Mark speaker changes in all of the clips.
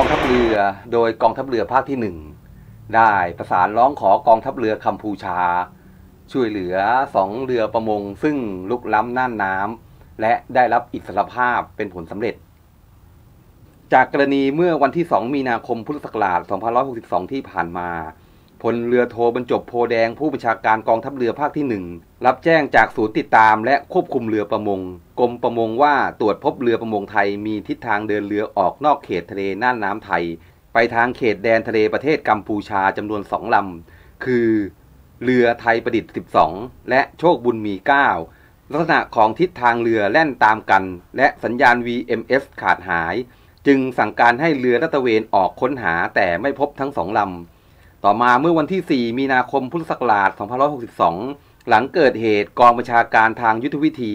Speaker 1: กองทัพเรือโดยกองทัพเรือภาคที่ 1 ได้ประสานร้องขอกองทัพเรือกัมพูชา ช่วยเหลือสองเรือประมง ซึ่งลุกล้ำน่านน้ำและได้รับอิสรภาพเป็นผลสำเร็จ จากกรณีเมื่อวันที่ 2 มีนาคมพุทธศักราช2562 ที่ผ่านมาพลเรือโทบรรจบโพแดงผู้บัญชาการกองทัพเรือภาคที่หนึ่งรับแจ้งจากศูนย์ติดตามและควบคุมเรือประมงกรมประมงว่าตรวจพบเรือประมงไทยมีทิศทางเดินเรือออกนอกเขตทะเลน่านน้ำไทย ไปทางเขตแดนทะเลประเทศกัมพูชาจำนวนสองลำคือเรือไทยประดิษฐ์12 และโชคบุญมี 9 ลักษณะของทิศทางเรือแล่นตามกัน และสัญญาณ VMS ขาดหาย จึงสั่งการให้เรือรัตเวนออกค้นหาแต่ไม่พบทั้งสองลำต่อมาเมื่อวันที่ 4 มีนาคมพุทธศักราช 2562 หลังเกิดเหตุกองบัญชาการทางยุทธวิธี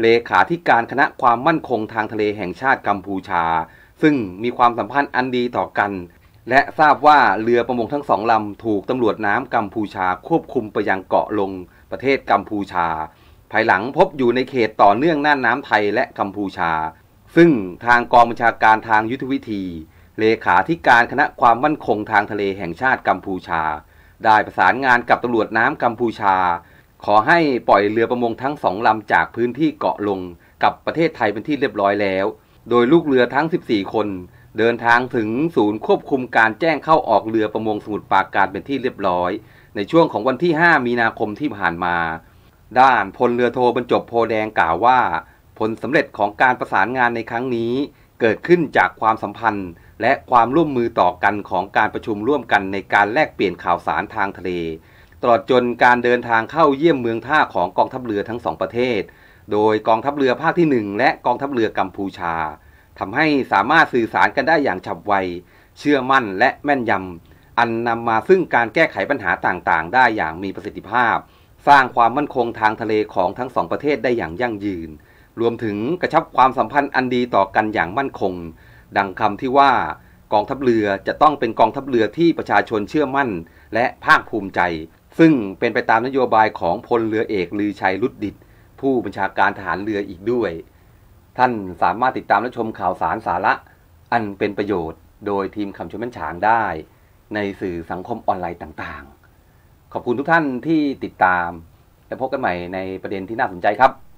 Speaker 1: เลขาธิการคณะความมั่นคงทางทะเลแห่งชาติกัมพูชา ซึ่งมีความสัมพันธ์อันดีต่อกัน และทราบว่าเรือประมงทั้งสองลำถูกตำรวจน้ำกัมพูชาควบคุมไปยังเกาะลงประเทศกัมพูชา ภายหลังพบอยู่ในเขตต่อเนื่องน่านน้ำไทยและกัมพูชา ซึ่งทางกองบัญชาการทางยุทธวิธีเลขาธิการคณะความมั่นคงทางทะเลแห่งชาติกัมพูชา ได้ประสานงานกับตำรวจน้ำกัมพูชา ขอให้ปล่อยเรือประมงทั้งสองลำจากพื้นที่เกาะลง กับประเทศไทยเป็นที่เรียบร้อยแล้ว โดยลูกเรือทั้ง 14 คน เดินทางถึงศูนย์ควบคุมการแจ้งเข้าออกเรือประมงสมุทรปราการเป็นที่เรียบร้อย ในช่วงของวันที่ 5 มีนาคมที่ผ่านมา ด้านพลเรือโทบรรจบโพแดงกล่าวว่า ผลสำเร็จของการประสานงานในครั้งนี้เกิดขึ้นจากความสัมพันธ์และความร่วมมือต่อกันของการประชุมร่วมกันในการแลกเปลี่ยนข่าวสารทางทะเล ตลอดจนการเดินทางเข้าเยี่ยมเมืองท่าของกองทัพเรือทั้งสองประเทศ โดยกองทัพเรือภาคที่1และกองทัพเรือกัมพูชา ทำให้สามารถสื่อสารกันได้อย่างฉับไว เชื่อมั่นและแม่นยำ อันนำมาซึ่งการแก้ไขปัญหาต่างๆ ได้อย่างมีประสิทธิภาพ สร้างความมั่นคงทางทะเลของทั้งสองประเทศได้อย่างยั่งยืนรวมถึงกระชับความสัมพันธ์อันดีต่อกันอย่างมั่นคง ดังคำที่ว่ากองทัพเรือจะต้องเป็นกองทัพเรือที่ประชาชนเชื่อมั่น และภาคภูมิใจ ซึ่งเป็นไปตามนโยบายของพลเรือเอกลือชัยรุดดิตผู้บัญชาการทหารเรืออีกด้วย ท่านสามารถติดตามและชมข่าวสารสาระ อันเป็นประโยชน์โดยทีมคำชมแม่นฉางได้ ในสื่อสังคมออนไลน์ต่างๆ ขอบคุณทุกท่านที่ติดตามและพบกันใหม่ในประเด็นที่น่าสนใจครับ